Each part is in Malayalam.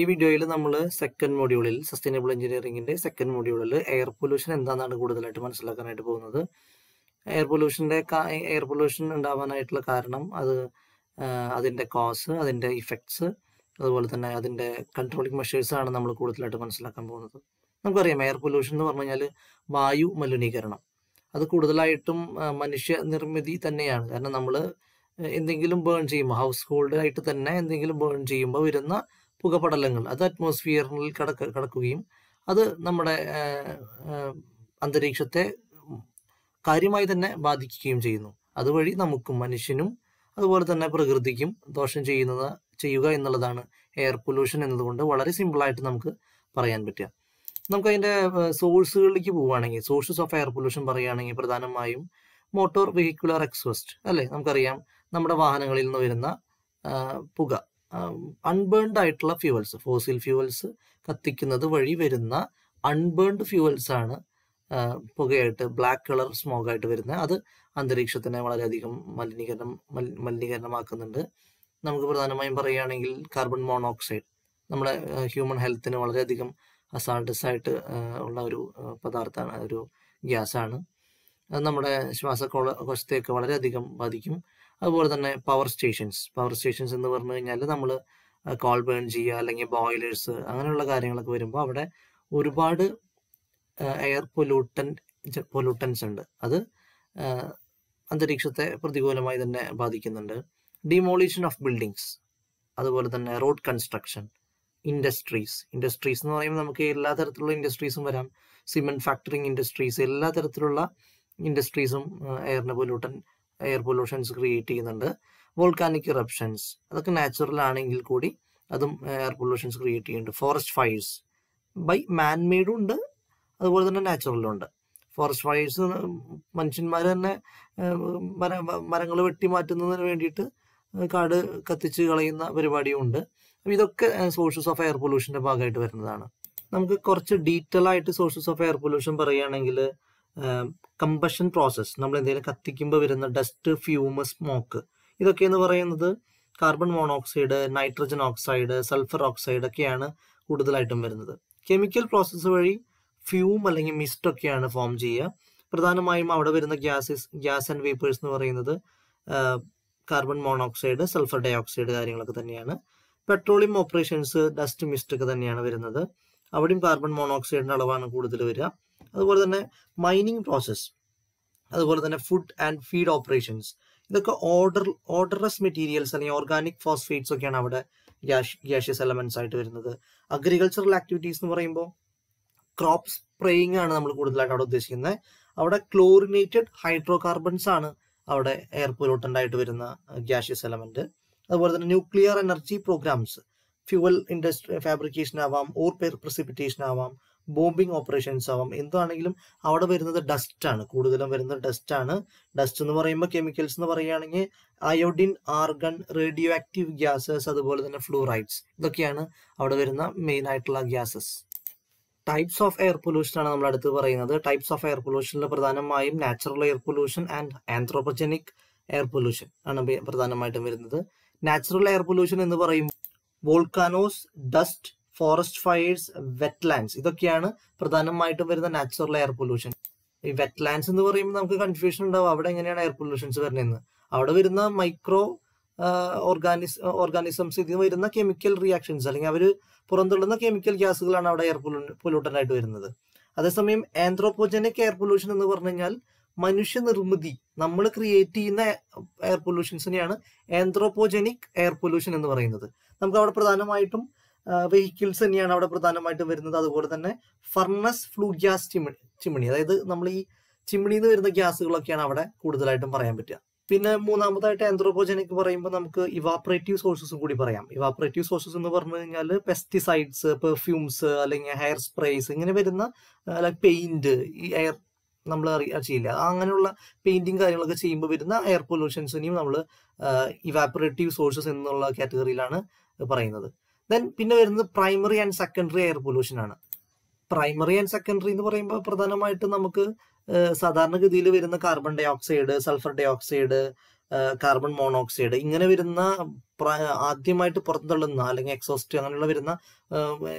ഈ വീഡിയോയിൽ നമ്മൾ സെക്കൻഡ് മോഡ്യൂളിൽ സസ്റ്റൈനബിൾ എഞ്ചിനീയറിംഗിന്റെ സെക്കൻഡ് മോഡ്യൂളിൽ എയർ പൊല്യൂഷൻ എന്താണെന്നാണ് കൂടുതലായിട്ട് മനസ്സിലാക്കാനായിട്ട് പോകുന്നത് എയർ പൊല്യൂഷന്റെ എയർ പൊല്യൂഷൻ ഉണ്ടാവാനായിട്ടുള്ള കാരണം അത് അതിന്റെ കോസ് അതിന്റെ ഇഫക്ട്സ് അതുപോലെ തന്നെ അതിന്റെ കൺട്രോളിങ് മെഷേഴ്സാണ് ആണ് നമ്മൾ കൂടുതലായിട്ട് മനസ്സിലാക്കാൻ പോകുന്നത് നമുക്കറിയാം എയർ പൊല്യൂഷൻ എന്ന് പറഞ്ഞു കഴിഞ്ഞാൽ വായു മലിനീകരണം അത് കൂടുതലായിട്ടും മനുഷ്യ നിർമ്മിതി തന്നെയാണ് കാരണം നമ്മൾ എന്തെങ്കിലും ബേൺ ചെയ്യുമ്പോൾ ഹൗസ് ഹോൾഡ് ആയിട്ട് തന്നെ എന്തെങ്കിലും ബേൺ ചെയ്യുമ്പോൾ വരുന്ന പുകപടലങ്ങൾ അത് അറ്റ്മോസ്ഫിയറിൽ കടക്ക കടക്കുകയും അത് നമ്മുടെ അന്തരീക്ഷത്തെ കാര്യമായി തന്നെ ബാധിക്കുകയും ചെയ്യുന്നു അതുവഴി നമുക്കും മനുഷ്യനും അതുപോലെ തന്നെ പ്രകൃതിക്കും ദോഷം ചെയ്യുന്നത് ചെയ്യുക എന്നുള്ളതാണ് എയർ പൊല്യൂഷൻ എന്നതുകൊണ്ട് വളരെ സിമ്പിളായിട്ട് നമുക്ക് പറയാൻ പറ്റുക നമുക്ക് അതിൻ്റെ സോഴ്സുകളിലേക്ക് പോവുകയാണെങ്കിൽ സോഴ്സസ് ഓഫ് എയർ പൊല്യൂഷൻ പറയുകയാണെങ്കിൽ പ്രധാനമായും മോട്ടോർ വെഹിക്കുലർ എക്സോസ്റ്റ് അല്ലേ നമുക്കറിയാം നമ്മുടെ വാഹനങ്ങളിൽ നിന്ന് വരുന്ന പുക അൺബേൺഡ് ആയിട്ടുള്ള ഫ്യൂവൽസ് ഫോസിൽ ഫ്യൂവൽസ് കത്തിക്കുന്നത് വഴി വരുന്ന അൺബേൺഡ് ഫ്യൂവൽസ് ആണ് പുകയായിട്ട് ബ്ലാക്ക് കളർ സ്മോഗ് ആയിട്ട് വരുന്നത് അത് അന്തരീക്ഷത്തിനെ വളരെയധികം മലിനീകരണം മലിനീകരണമാക്കുന്നുണ്ട് നമുക്ക് പ്രധാനമായും പറയുകയാണെങ്കിൽ കാർബൺ മോണോക്സൈഡ് നമ്മുടെ ഹ്യൂമൻ ഹെൽത്തിന് വളരെയധികം അസാൾട്ടസ് ആയിട്ട് ഉള്ള ഒരു പദാർത്ഥമാണ് ഒരു ഗ്യാസാണ് നമ്മുടെ ശ്വാസകോശത്തെയൊക്കെ വളരെയധികം ബാധിക്കും അതുപോലെ തന്നെ പവർ സ്റ്റേഷൻസ് പവർ സ്റ്റേഷൻസ് എന്ന് പറഞ്ഞു കഴിഞ്ഞാൽ നമ്മൾ കോൾ ബേൺ ചെയ്യുക അല്ലെങ്കിൽ ബോയിലേഴ്സ് അങ്ങനെയുള്ള കാര്യങ്ങളൊക്കെ വരുമ്പോൾ അവിടെ ഒരുപാട് എയർ പൊല്യൂട്ടൻ പൊല്യൂട്ടൻസ് ഉണ്ട് അത് അന്തരീക്ഷത്തെ പ്രതികൂലമായി തന്നെ ബാധിക്കുന്നുണ്ട് ഡിമോളിഷൻ ഓഫ് ബിൽഡിങ്സ് അതുപോലെ തന്നെ റോഡ് കൺസ്ട്രക്ഷൻ ഇൻഡസ്ട്രീസ് ഇൻഡസ്ട്രീസ് എന്ന് പറയുമ്പോൾ നമുക്ക് എല്ലാ തരത്തിലുള്ള ഇൻഡസ്ട്രീസും വരാം സിമെന്റ് ഫാക്ടറിങ് ഇൻഡസ്ട്രീസ് എല്ലാ തരത്തിലുള്ള ഇൻഡസ്ട്രീസും എയറിന് പൊല്യൂട്ടൻ എയർ പൊല്യൂഷൻസ് ക്രിയേറ്റ് ചെയ്യുന്നുണ്ട് വോൾക്കാനിക് ഇറപ്ഷൻസ് അതൊക്കെ നാച്ചുറൽ ആണെങ്കിൽ കൂടി അതും എയർ പൊല്യൂഷൻസ് ക്രിയേറ്റ് ചെയ്യുന്നുണ്ട് ഫോറസ്റ്റ് ഫയർസ് ബൈ മാൻമെയ്ഡും ഉണ്ട് അതുപോലെ തന്നെ നാച്ചുറലും ഉണ്ട് ഫോറസ്റ്റ് ഫയർസ് മനുഷ്യന്മാർ തന്നെ മരങ്ങൾ വെട്ടി മാറ്റുന്നതിന് വേണ്ടിയിട്ട് കാട് കത്തിച്ച് കളയുന്ന പരിപാടിയും ഉണ്ട് ഇതൊക്കെ സോഴ്സസ് ഓഫ് എയർ പൊല്യൂഷന്റെ ഭാഗമായിട്ട് വരുന്നതാണ് നമുക്ക് കുറച്ച് ഡീറ്റെയിൽ ആയിട്ട് സോഴ്സസ് ഓഫ് എയർ പൊല്യൂഷൻ പറയുകയാണെങ്കിൽ കമ്പഷൻ പ്രോസസ്സ് നമ്മൾ എന്തെങ്കിലും കത്തിക്കുമ്പോൾ വരുന്ന ഡസ്റ്റ് ഫ്യൂമ് സ്മോക്ക് ഇതൊക്കെ എന്ന് പറയുന്നത് carbon monoxide nitrogen oxide sulphur oxide ഒക്കെയാണ് കൂടുതലായിട്ടും വരുന്നത് കെമിക്കൽ പ്രോസസ്സ് വഴി ഫ്യൂം അല്ലെങ്കിൽ മിസ്റ്റ് ഒക്കെയാണ് ഫോം ചെയ്യുക പ്രധാനമായും അവിടെ വരുന്ന ഗ്യാസസ് ഗ്യാസ് ആൻഡ് വേപ്പേഴ്സ് എന്ന് പറയുന്നത് carbon monoxide sulphur dioxide കാര്യങ്ങളൊക്കെ തന്നെയാണ് പെട്രോളിയം ഓപ്പറേഷൻസ് ഡസ്റ്റ് മിസ്റ്റ് ഒക്കെ തന്നെയാണ് വരുന്നത് അവിടെയും കാർബൺ മോണോക്സൈഡിന്റെ അളവാണ് കൂടുതൽ വരിക അതുപോലെ തന്നെ മൈനിങ് പ്രോസസ്സ് അതുപോലെ തന്നെ ഫുഡ് ആൻഡ് ഫീഡ് ഓപ്പറേഷൻസ് ഇതൊക്കെ ഓർഡർ ഓർഡർലെസ് മെറ്റീരിയൽസ് അല്ലെങ്കിൽ ഓർഗാനിക് ഫോസ്ഫേറ്റ്സ് ഒക്കെയാണ് അവിടെ ഗ്യാഷ്യസ് എലമെന്റ്സ് ആയിട്ട് വരുന്നത് അഗ്രികൾച്ചറൽ ആക്ടിവിറ്റീസ് എന്ന് പറയുമ്പോൾ ക്രോപ്പ് സ്പ്രേയിങ് ആണ് നമ്മൾ കൂടുതലായിട്ട് അവിടെ ഉദ്ദേശിക്കുന്നത് അവിടെ ക്ലോറിനേറ്റഡ് ഹൈഡ്രോ കാർബൺസ് ആണ് അവിടെ എയർ പൊല്യൂട്ടൻ്റായിട്ട് വരുന്ന ഗ്യാഷ്യസ് എലമെന്റ് അതുപോലെ തന്നെ nuclear energy programmes fuel industry fabrication ആവാം ഓർ പ്രെസിപ്പിറ്റേഷൻ ആവാം ബോംബിങ് ഓപ്പറേഷൻസ് ആവാം എന്താണെങ്കിലും അവിടെ വരുന്നത് ഡസ്റ്റ് ആണ് കൂടുതലും വരുന്നത് ഡസ്റ്റ് ആണ് ഡസ്റ്റ് എന്ന് പറയുമ്പോൾ കെമിക്കൽസ് എന്ന് പറയുകയാണെങ്കിൽ iodine argon radioactive gases അതുപോലെ തന്നെ ഫ്ലൂറൈഡ്സ് ഇതൊക്കെയാണ് അവിടെ വരുന്ന മെയിൻ ആയിട്ടുള്ള gases types of air pollution ആണ് നമ്മൾ അടുത്ത് പറയുന്നത് ടൈപ്സ് ഓഫ് എയർ പൊല്യൂഷനിൽ പ്രധാനമായും natural air pollution and anthropogenic air pollution ആണ് പ്രധാനമായിട്ടും വരുന്നത് നാച്ചുറൽ എയർ പൊല്യൂഷൻ എന്ന് പറയുമ്പോൾ volcanoes dust forest fires wetlands ഇതൊക്കെയാണ് പ്രധാനമായിട്ടും വരുന്ന നാച്ചുറൽ എയർ പൊല്യൂഷൻ ഈ വെറ്റ്ലാൻഡ്സ് എന്ന് പറയുമ്പോൾ നമുക്ക് കൺഫ്യൂഷൻ ഉണ്ടാവും അവിടെ എങ്ങനെയാണ് എയർ പൊല്യൂഷൻസ് വരുന്നതെന്ന് അവിടെ വരുന്ന മൈക്രോ ഓർഗാനിസ് ഓർഗാനിസംസ് ഇതിൽ വരുന്ന കെമിക്കൽ റിയാക്ഷൻസ് അല്ലെങ്കിൽ അവർ പുറന്തള്ളുന്ന കെമിക്കൽ ഗ്യാസുകളാണ് അവിടെ എയർ പൊല്യൂട്ടൻ്റ് ആയിട്ട് വരുന്നത് അതേസമയം ആന്ത്രോപോജനിക് എയർ പൊല്യൂഷൻ എന്ന് പറഞ്ഞു കഴിഞ്ഞാൽ മനുഷ്യ നിർമ്മിതി നമ്മൾ ക്രിയേറ്റ് ചെയ്യുന്ന എയർ പൊല്യൂഷൻസിനെയാണ് ആന്ത്രോപോജനിക് എയർ പൊല്യൂഷൻ എന്ന് പറയുന്നത് നമുക്ക് അവിടെ പ്രധാനമായിട്ടും വെഹിക്കിൾസ് തന്നെയാണ് അവിടെ പ്രധാനമായിട്ടും വരുന്നത് അതുപോലെ തന്നെ ഫർണസ് ഫ്ലൂ ഗ്യാസ് ചിമണി അതായത് നമ്മൾ ഈ ചിമ്മിണിയിൽ നിന്ന് വരുന്ന ഗ്യാസുകളൊക്കെയാണ് അവിടെ കൂടുതലായിട്ടും പറയാൻ പറ്റുക പിന്നെ മൂന്നാമതായിട്ട് ആന്ത്രോപോജനിക് പറയുമ്പോൾ നമുക്ക് ഇവാപ്പറേറ്റീവ് സോഴ്സസും കൂടി പറയാം ഇവാപ്പറേറ്റീവ് സോഴ്സസ് എന്ന് പറഞ്ഞു കഴിഞ്ഞാൽ പെസ്റ്റിസൈഡ്സ് പെർഫ്യൂംസ് അല്ലെങ്കിൽ ഹെയർ സ്പ്രേസ് ഇങ്ങനെ വരുന്ന പെയിന്റ് ഈ എയർ നമ്മൾ ചെയ്യില്ല അങ്ങനെയുള്ള പെയിന്റിങ് കാര്യങ്ങളൊക്കെ ചെയ്യുമ്പോൾ വരുന്ന എയർ പൊല്യൂഷൻസിനെയും നമ്മൾ ഇവാപ്പറേറ്റീവ് സോഴ്സസ് എന്നുള്ള കാറ്റഗറിയിലാണ് പറയുന്നത് ദെൻ പിന്നെ വരുന്നത് primary and secondary air pollution ആണ് പ്രൈമറി ആൻഡ് സെക്കൻഡറി എന്ന് പറയുമ്പോൾ പ്രധാനമായിട്ട് നമുക്ക് സാധാരണഗതിയിൽ വരുന്ന carbon dioxide sulphur dioxide carbon monoxide ഇങ്ങനെ വരുന്ന ആദ്യമായിട്ട് പുറത്തുതള്ളുന്ന അല്ലെങ്കിൽ എക്സോസ്റ്റ് അങ്ങനെയുള്ള വരുന്ന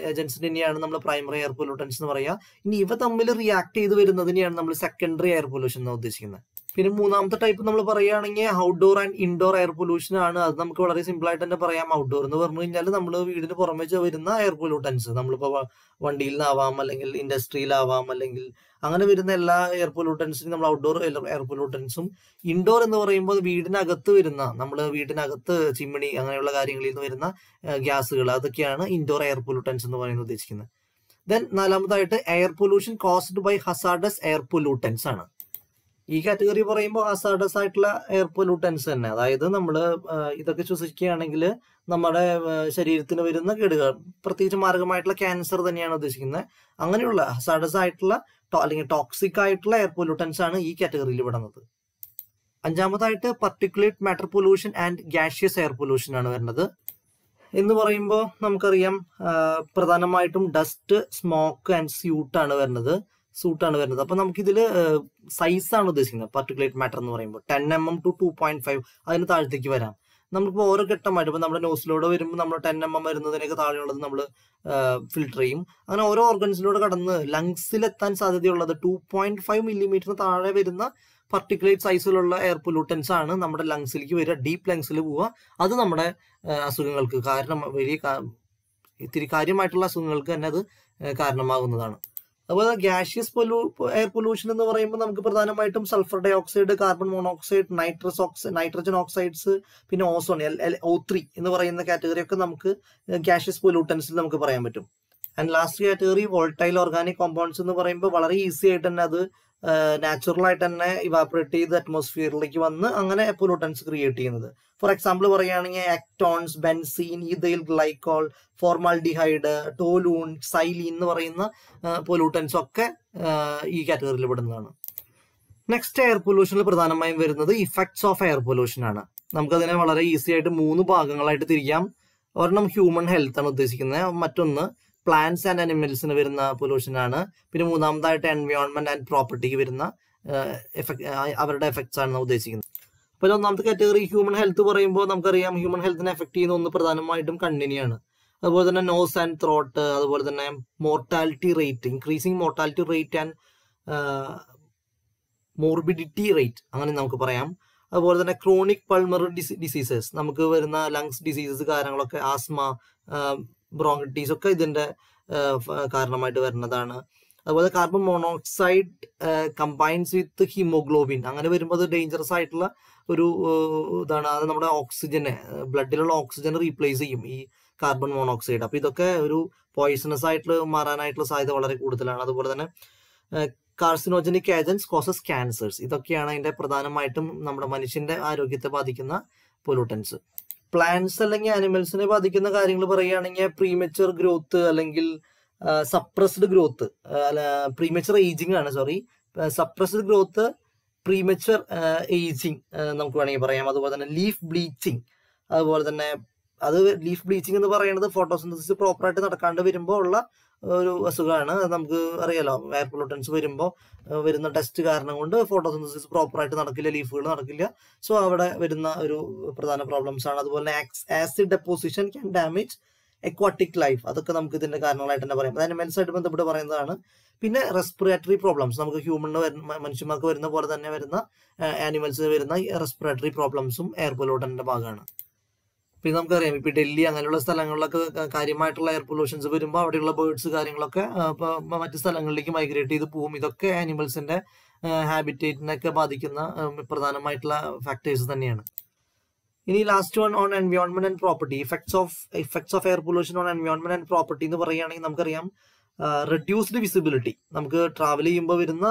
ഏജൻസി തന്നെയാണ് നമ്മൾ പ്രൈമറി എയർ പൊല്യൂട്ടൻസ് എന്ന് പറയുക ഇനി ഇവ തമ്മിൽ റിയാക്ട് ചെയ്ത് വരുന്നതിനെയാണ് നമ്മൾ സെക്കൻഡറി എയർ പൊല്യൂഷൻ എന്ന് ഉദ്ദേശിക്കുന്നത് പിന്നെ മൂന്നാമത്തെ ടൈപ്പ് നമ്മൾ പറയുകയാണെങ്കിൽ outdoor and indoor air pollution ആണ് അത് നമുക്ക് വളരെ സിമ്പിൾ ആയിട്ട് തന്നെ പറയാം ഔട്ട്ഡോർ എന്ന് പറഞ്ഞു കഴിഞ്ഞാൽ നമ്മൾ വീടിന് പുറമെ വരുന്ന എയർ പൊല്യൂട്ടൻസ് നമ്മളിപ്പോൾ വണ്ടിയിൽ നിന്നാവാം അല്ലെങ്കിൽ ഇൻഡസ്ട്രിയിലാവാം അല്ലെങ്കിൽ അങ്ങനെ വരുന്ന എല്ലാ എയർ പൊല്യൂട്ടൻസിനും നമ്മൾ ഔട്ട്ഡോർ എയർ പൊല്യൂട്ടൻസും ഇൻഡോർ എന്ന് പറയുമ്പോൾ വീടിനകത്ത് വരുന്ന നമ്മൾ വീടിനകത്ത് ചിമ്മിണി അങ്ങനെയുള്ള കാര്യങ്ങളിൽ നിന്ന് വരുന്ന ഗ്യാസുകൾ അതൊക്കെയാണ് ഇൻഡോർ എയർ പൊല്യൂട്ടൻസ് എന്ന് പറയുന്നത് ഉദ്ദേശിക്കുന്നത് ദെൻ നാലാമതായിട്ട് air pollution caused by hazardous air pollutants ആണ് ഈ കാറ്റഗറി പറയുമ്പോൾ ഹസാഡസ് ആയിട്ടുള്ള എയർ പൊല്യൂട്ടൻസ് തന്നെ അതായത് നമ്മൾ ഇതൊക്കെ ശ്വസിക്കുകയാണെങ്കിൽ നമ്മുടെ ശരീരത്തിന് വരുന്ന കേടുകൾ പ്രത്യേകിച്ച് മാർഗമായിട്ടുള്ള ക്യാൻസർ തന്നെയാണ് ഉദ്ദേശിക്കുന്നത് അങ്ങനെയുള്ള ഹസാഡസ് ആയിട്ടുള്ള അല്ലെങ്കിൽ ടോക്സിക് ആയിട്ടുള്ള എയർ പൊല്യൂട്ടൻസ് ആണ് ഈ കാറ്റഗറിയിൽ വിടുന്നത് അഞ്ചാമതായിട്ട് particulate matter pollution and gaseous air pollution ആണ് വരുന്നത് എന്ന് പറയുമ്പോൾ നമുക്കറിയാം പ്രധാനമായിട്ടും ഡസ്റ്റ് സ്മോക്ക് ആൻഡ് സ്യൂട്ട് ആണ് വരുന്നത് സൂട്ടാണ് വരുന്നത് അപ്പോൾ നമുക്കിതിൽ സൈസാണ് ഉദ്ദേശിക്കുന്നത് പർട്ടിക്കുലേറ്റ് മാറ്റർ എന്ന് പറയുമ്പോൾ ten M M to two point five അതിന് താഴത്തേക്ക് വരാം നമ്മളിപ്പോൾ ഓരോ ഘട്ടമായിട്ട് ഇപ്പോൾ നമ്മുടെ നോസിലൂടെ വരുമ്പോൾ നമ്മൾ ടെൻ എം എം വരുന്നതിനൊക്കെ താഴെയുള്ളത് നമ്മൾ ഫിൽട്ടർ ചെയ്യും അങ്ങനെ ഓരോ ഓർഗൻസിലൂടെ കടന്ന് ലങ്സിലെത്താൻ സാധ്യതയുള്ളത് ടു പോയിന്റ് ഫൈവ് മില്ലിമീറ്ററിന് താഴെ വരുന്ന പർട്ടിക്കുലേറ്റ് സൈസിലുള്ള എയർ പൊല്യൂട്ടൻസ് ആണ് നമ്മുടെ ലങ്സിലേക്ക് വരിക ഡീപ്പ് ലങ്സിൽ പോവുക അത് നമ്മുടെ അസുഖങ്ങൾക്ക് കാരണം വലിയ ഇത്തിരി കാര്യമായിട്ടുള്ള അസുഖങ്ങൾക്ക് തന്നെ അത് കാരണമാകുന്നതാണ് അതുപോലെ ഗ്യാഷ്യസ് പൊലൂ എയർ പൊല്യൂഷൻ എന്ന് പറയുമ്പോൾ നമുക്ക് പ്രധാനമായിട്ടും sulphur dioxide carbon monoxide nitrous ox nitrogen oxides പിന്നെ ഓസോൺ ഓ ത്രീ എന്ന് പറയുന്ന കാറ്റഗറി ഒക്കെ നമുക്ക് ഗ്യാഷ്യസ് പൊല്യൂട്ടൻസിൽ നമുക്ക് പറയാൻ പറ്റും and last category volatile organic compounds എന്ന് പറയുമ്പോൾ വളരെ ഈസി ആയിട്ട് തന്നെ അത് നാച്ചുറൽ ആയിട്ട് തന്നെ ഇവാപ്പറേറ്റ് ചെയ്ത് അറ്റ്മോസ്ഫിയറിലേക്ക് വന്ന് അങ്ങനെ പൊലൂട്ടൻസ് ക്രിയേറ്റ് ചെയ്യുന്നത് ഫോർ എക്സാമ്പിൾ പറയുകയാണെങ്കിൽ acetones benzene ethyl glycol formaldehyde toluene xylene എന്ന് പറയുന്ന പൊലൂട്ടൻസ് ഒക്കെ ഈ കാറ്റഗറിയിൽ പെടുന്നതാണ് നെക്സ്റ്റ് എയർ പൊല്യൂഷനിൽ പ്രധാനമായും വരുന്നത് ഇഫക്ട്സ് ഓഫ് എയർ പൊല്യൂഷൻ ആണ് നമുക്കതിനെ വളരെ ഈസി ആയിട്ട് മൂന്ന് ഭാഗങ്ങളായിട്ട് തിരിക്കാം ഒരെണ്ണം ഹ്യൂമൻ ഹെൽത്ത് ആണ് ഉദ്ദേശിക്കുന്നത് മറ്റൊന്ന് പ്ലാന്റ്സ് ആൻഡ് അനിമൽസിന് വരുന്ന പൊല്യൂഷൻ ആണ് പിന്നെ മൂന്നാമതായിട്ട് എൻവയോൺമെന്റ് ആൻഡ് പ്രോപ്പർട്ടിക്ക് വരുന്ന എഫക്ട് അവരുടെ എഫക്ട്സ് ആണ് ഉദ്ദേശിക്കുന്നത് അപ്പോൾ ഒന്നാമത്തെ കാറ്റഗറി ഹ്യൂമൻ ഹെൽത്ത് പറയുമ്പോൾ നമുക്കറിയാം ഹ്യൂമൻ ഹെൽത്തിനെ എഫക്ട് ചെയ്യുന്ന ഒന്ന് പ്രധാനമായിട്ടും കണ്ണിനെയാണ് അതുപോലെ തന്നെ നോസ് ആൻഡ് ത്രോട്ട് അതുപോലെ തന്നെ mortality rate increasing mortality rate and morbidity rate അങ്ങനെ നമുക്ക് പറയാം അതുപോലെ തന്നെ ക്രോണിക് പൾമറി ഡിസീസസ് നമുക്ക് വരുന്ന ലങ്സ് ഡിസീസസ് കാര്യങ്ങളൊക്കെ ആസ്മ ബ്രോങ്കൈറ്റീസ് ഒക്കെ ഇതിന്റെ കാരണമായിട്ട് വരുന്നതാണ് അതുപോലെ carbon monoxide combines with haemoglobin അങ്ങനെ വരുമ്പോൾ അത് ഡേഞ്ചറസ് ആയിട്ടുള്ള ഒരു ഇതാണ് അത് നമ്മുടെ ഓക്സിജനെ ബ്ലഡിലുള്ള ഓക്സിജനെ റീപ്ലേസ് ചെയ്യും ഈ കാർബൺ മോണോക്സൈഡ് അപ്പൊ ഇതൊക്കെ ഒരു പോയിസണസ് ആയിട്ട് മാറാനായിട്ടുള്ള സാധ്യത വളരെ കൂടുതലാണ് അതുപോലെ തന്നെ കാർസിനോജനിക് ഏജൻസ് കോസസ് ക്യാൻസേഴ്സ് ഇതൊക്കെയാണ് അതിന്റെ പ്രധാനമായിട്ടും നമ്മുടെ മനുഷ്യന്റെ ആരോഗ്യത്തെ ബാധിക്കുന്ന പൊലൂട്ടൻസ് പ്ലാന്റ്സ് അല്ലെങ്കിൽ ആനിമൽസിനെ ബാധിക്കുന്ന കാര്യങ്ങൾ പറയുകയാണെങ്കിൽ പ്രീമച്ചുവർ ഗ്രോത്ത് അല്ലെങ്കിൽ സപ്രസ്ഡ് ഗ്രോത്ത് അല്ല പ്രീമച്ചുവർ ഏജിങ് ആണ് sorry suppressed growth premature ageing നമുക്ക് വേണമെങ്കിൽ പറയാം അതുപോലെ തന്നെ ലീഫ് ബ്ലീച്ചിങ് അതുപോലെ തന്നെ അത് ലീഫ് ബ്ലീച്ചിങ് എന്ന് പറയുന്നത് ഫോട്ടോസിന്തസിസ് ആയിട്ട് നടക്കാണ്ട് വരുമ്പോൾ ഉള്ള ഒരു അസുഖമാണ് നമുക്ക് അറിയാലോ എയർ പൊള്യൂട്ടൻസ് വരുമ്പോൾ വരുന്ന ടെസ്റ്റ് കാരണം കൊണ്ട് ഫോട്ടോസിന്തസിസ് പ്രോപ്പർ ആയിട്ട് നടക്കില്ല ലീഫുകൾ നടക്കില്ല സോ അവിടെ വരുന്ന ഒരു പ്രധാന പ്രോബ്ലംസ് ആണ് അതുപോലെ acid deposition can damage aquatic life അതൊക്കെ നമുക്ക് ഇതിന്റെ കാരണങ്ങളായിട്ട് തന്നെ പറയാം അനിമൽസ് ആയിട്ട് ബന്ധപ്പെട്ട് പറയുന്നതാണ് പിന്നെ റെസ്പിറേറ്ററി പ്രോബ്ലംസ് നമുക്ക് ഹ്യൂമണിന് വരുന്ന മനുഷ്യന്മാർക്ക് വരുന്ന പോലെ തന്നെ വരുന്ന ആനിമൽസിന് വരുന്ന റെസ്പിറേറ്ററി പ്രോബ്ലംസും എയർ പൊല്യൂട്ടന്റെ ഭാഗമാണ് പിന്നെ നമുക്കറിയാം ഇപ്പൊ ഡൽഹി അങ്ങനെയുള്ള സ്ഥലങ്ങളിലൊക്കെ കാര്യമായിട്ടുള്ള എയർ പൊല്യൂഷൻസ് വരുമ്പോൾ അവിടെയുള്ള ബേർഡ്സ് കാര്യങ്ങളൊക്കെ മറ്റു സ്ഥലങ്ങളിലേക്ക് മൈഗ്രേറ്റ് ചെയ്ത് പോകും ഇതൊക്കെ ആനിമൽസിന്റെ ഹാബിറ്റേറ്റിനൊക്കെ ബാധിക്കുന്ന പ്രധാനമായിട്ടുള്ള ഫാക്ടേഴ്സ് തന്നെയാണ് ഇനി last one on environment and property effects of effects of air pollution on environment and property എന്ന് പറയുകയാണെങ്കിൽ നമുക്കറിയാം റെഡ്യൂസ്ഡ് വിസിബിലിറ്റി നമുക്ക് ട്രാവൽ ചെയ്യുമ്പോൾ വരുന്ന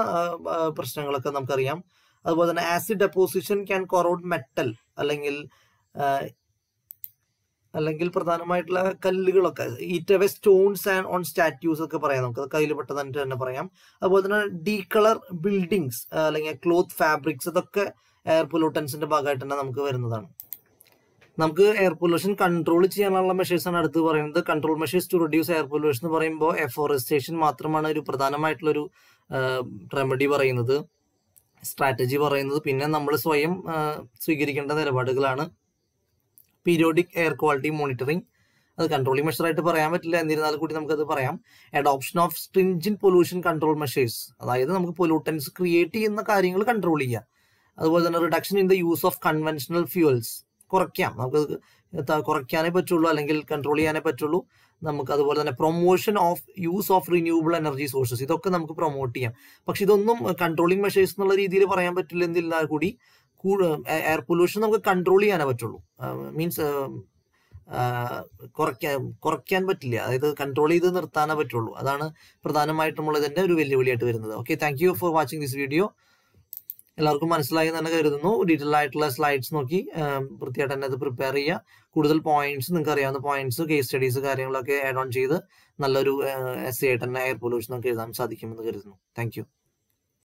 പ്രശ്നങ്ങളൊക്കെ നമുക്കറിയാം അതുപോലെ തന്നെ acid deposition can corrode metal അല്ലെങ്കിൽ അല്ലെങ്കിൽ പ്രധാനമായിട്ടുള്ള കല്ലുകളൊക്കെ away stones and on statues ഒക്കെ പറയാം നമുക്ക് കയ്യിൽ പെട്ടതായിട്ട് തന്നെ പറയാം അതുപോലെ തന്നെ ഡീ കളർ ബിൽഡിങ്സ് അല്ലെങ്കിൽ ക്ലോത്ത് ഫാബ്രിക്സ് ഇതൊക്കെ എയർ പൊല്യൂട്ടൻസിന്റെ ഭാഗമായിട്ട് തന്നെ നമുക്ക് വരുന്നതാണ് നമുക്ക് എയർ പൊല്യൂഷൻ കൺട്രോൾ ചെയ്യാനുള്ള മെഷേഴ്സ് ആണ് അടുത്ത് പറയുന്നത് control measures to reduce air pollution എന്ന് പറയുമ്പോൾ എഫോറസ്റ്റേഷൻ മാത്രമാണ് ഒരു പ്രധാനമായിട്ടുള്ളൊരു റെമഡി പറയുന്നത് സ്ട്രാറ്റജി പറയുന്നത് പിന്നെ നമ്മൾ സ്വയം സ്വീകരിക്കേണ്ട നിലപാടുകളാണ് പീരിയോഡിക് എയർ ക്വാളിറ്റി മോണിറ്ററിംഗ് അത് കൺട്രോളിംഗ് ആയിട്ട് പറയാൻ പറ്റില്ല എന്നിരുന്നാൽ കൂടി നമുക്കത് പറയാം adoption of stringent pollution control measures അതായത് നമുക്ക് പൊല്യൂട്ടൻസ് ക്രിയേറ്റ് ചെയ്യുന്ന കാര്യങ്ങൾ കൺട്രോൾ ചെയ്യാം അതുപോലെ തന്നെ reduction in the use of conventional fuels കുറയ്ക്കാം നമുക്ക് കുറയ്ക്കാനേ പറ്റുള്ളൂ അല്ലെങ്കിൽ കൺട്രോൾ ചെയ്യാനേ പറ്റുള്ളൂ നമുക്ക് അതുപോലെ തന്നെ promotion of use of renewable energy sources ഇതൊക്കെ നമുക്ക് പ്രൊമോട്ട് ചെയ്യാം പക്ഷെ ഇതൊന്നും കൺട്രോളിംഗ് മെഷേഴ്സ് എന്നുള്ള രീതിയിൽ പറയാൻ പറ്റില്ല എന്നില്ല കൂടി എയർ പൊല്യൂഷൻ uh, നമുക്ക് കൺട്രോൾ ചെയ്യാനേ പറ്റുള്ളൂ മീൻസ് കുറയ്ക്കാൻ കുറയ്ക്കാൻ പറ്റില്ല അതായത് കൺട്രോൾ ചെയ്ത് നിർത്താനേ പറ്റുള്ളൂ അതാണ് പ്രധാനമായിട്ടും തന്നെ ഒരു വെല്ലുവിളിയായിട്ട് വരുന്നത് okay thank you for watching this video എല്ലാവർക്കും മനസ്സിലായി തന്നെ കരുതുന്നു ഡീറ്റെയിൽ ആയിട്ടുള്ള സ്ലൈഡ്സ് നോക്കി വൃത്തിയായിട്ട് തന്നെ അത് പ്രിപ്പയർ ചെയ്യുക കൂടുതൽ പോയിന്റ്സ് നിങ്ങൾക്ക് അറിയാവുന്ന പോയിന്റ്സ് കേസ് സ്റ്റഡീസ് കാര്യങ്ങളൊക്കെ ആഡ് ഓൺ ചെയ്ത് നല്ലൊരു എസ് ആയിട്ട് തന്നെ എയർ പൊല്യൂഷൻ നമുക്ക് എഴുതാൻ സാധിക്കുമെന്ന് കരുതുന്നു താങ്ക്